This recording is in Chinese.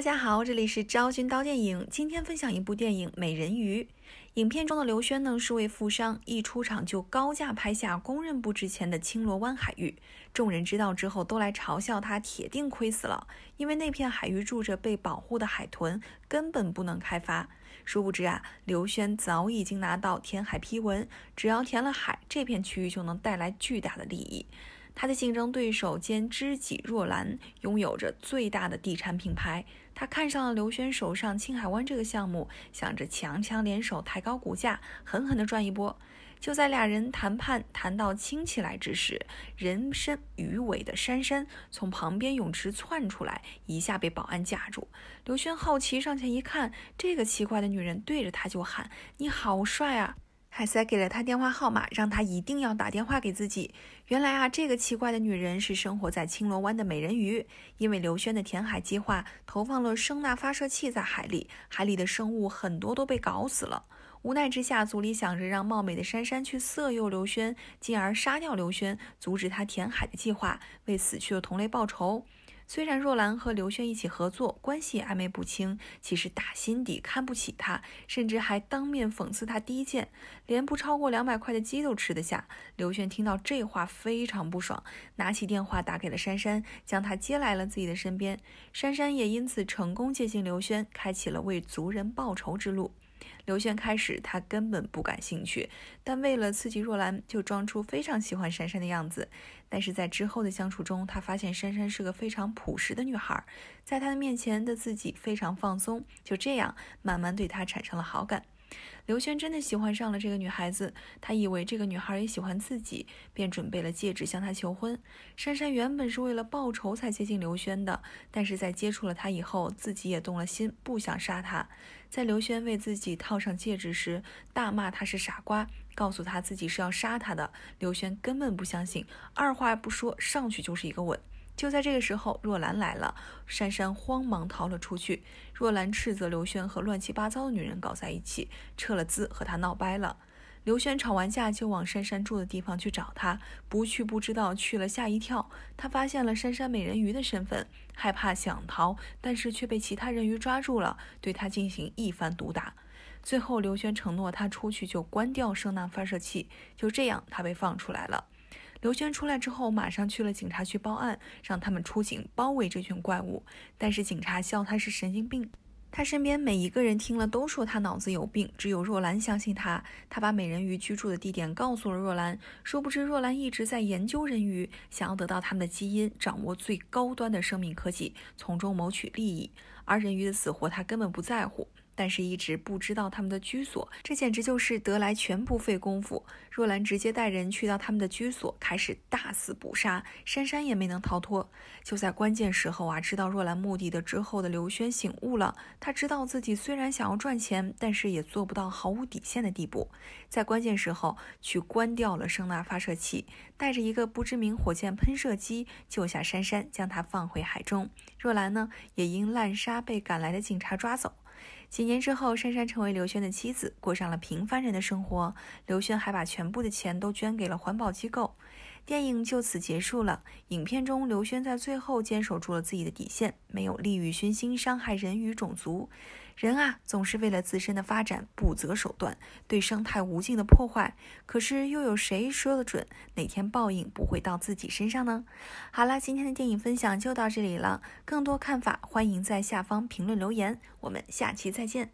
大家好，这里是昭君刀电影。今天分享一部电影《美人鱼》。影片中的刘轩呢，是位富商，一出场就高价拍下公认不值钱的青罗湾海域。众人知道之后，都来嘲笑他，铁定亏死了。因为那片海域住着被保护的海豚，根本不能开发。殊不知啊，刘轩早已经拿到填海批文，只要填了海，这片区域就能带来巨大的利益。他的竞争对手兼知己若兰拥有着最大的地产品牌，他看上了刘轩手上青海湾这个项目，想着强强联手抬高股价，狠狠地赚一波。就在俩人谈判谈到亲起来之时，人身鱼尾的珊珊从旁边泳池窜出来，一下被保安架住。刘轩好奇上前一看，这个奇怪的女人对着他就喊：“你好帅啊！”海瑟给了他电话号码，让他一定要打电话给自己。原来啊，这个奇怪的女人是生活在青螺湾的美人鱼。因为刘轩的填海计划，投放了声呐发射器在海里，海里的生物很多都被搞死了。无奈之下，组里想着让貌美的珊珊去色诱刘轩，进而杀掉刘轩，阻止他填海的计划，为死去的同类报仇。虽然若兰和刘轩一起合作，关系暧昧不清，其实打心底看不起他，甚至还当面讽刺他低贱，连不超过两百块的鸡都吃得下。刘轩听到这话非常不爽，拿起电话打给了珊珊，将她接来了自己的身边。珊珊也因此成功接近刘轩，开启了为族人报仇之路。刘璇开始，他根本不感兴趣，但为了刺激若兰，就装出非常喜欢珊珊的样子。但是在之后的相处中，他发现珊珊是个非常朴实的女孩，在她的面前的自己非常放松，就这样慢慢对她产生了好感。刘轩真的喜欢上了这个女孩子，他以为这个女孩也喜欢自己，便准备了戒指向她求婚。珊珊原本是为了报仇才接近刘轩的，但是在接触了他以后，自己也动了心，不想杀他。在刘轩为自己套上戒指时，大骂他是傻瓜，告诉他自己是要杀他的。刘轩根本不相信，二话不说上去就是一个吻。就在这个时候，若兰来了，珊珊慌忙逃了出去。若兰斥责刘轩和乱七八糟的女人搞在一起，撤了资，和他闹掰了。刘轩吵完架就往珊珊住的地方去找她，不去不知道，去了吓一跳。他发现了珊珊美人鱼的身份，害怕想逃，但是却被其他人鱼抓住了，对他进行一番毒打。最后，刘轩承诺他出去就关掉声呐发射器，就这样他被放出来了。刘轩出来之后，马上去了警察局报案，让他们出警包围这群怪物。但是警察笑他是神经病，他身边每一个人听了都说他脑子有病。只有若兰相信他，他把美人鱼居住的地点告诉了若兰。殊不知若兰一直在研究人鱼，想要得到他们的基因，掌握最高端的生命科技，从中谋取利益。而人鱼的死活，他根本不在乎。但是，一直不知道他们的居所，这简直就是得来全不费工夫。若兰直接带人去到他们的居所，开始大肆捕杀。珊珊也没能逃脱。就在关键时候啊，知道若兰目的的之后的刘轩醒悟了，他知道自己虽然想要赚钱，但是也做不到毫无底线的地步。在关键时候，去关掉了声纳发射器，带着一个不知名火箭喷射机救下珊珊，将她放回海中。若兰呢，也因滥杀被赶来的警察抓走。几年之后，珊珊成为刘轩的妻子，过上了平凡人的生活。刘轩还把全部的钱都捐给了环保机构。电影就此结束了。影片中，刘轩在最后坚守住了自己的底线，没有利欲熏心伤害人鱼种族。人啊，总是为了自身的发展不择手段，对生态无尽的破坏。可是，又有谁说得准哪天报应不会到自己身上呢？好了，今天的电影分享就到这里了。更多看法，欢迎在下方评论留言。我们下期再见。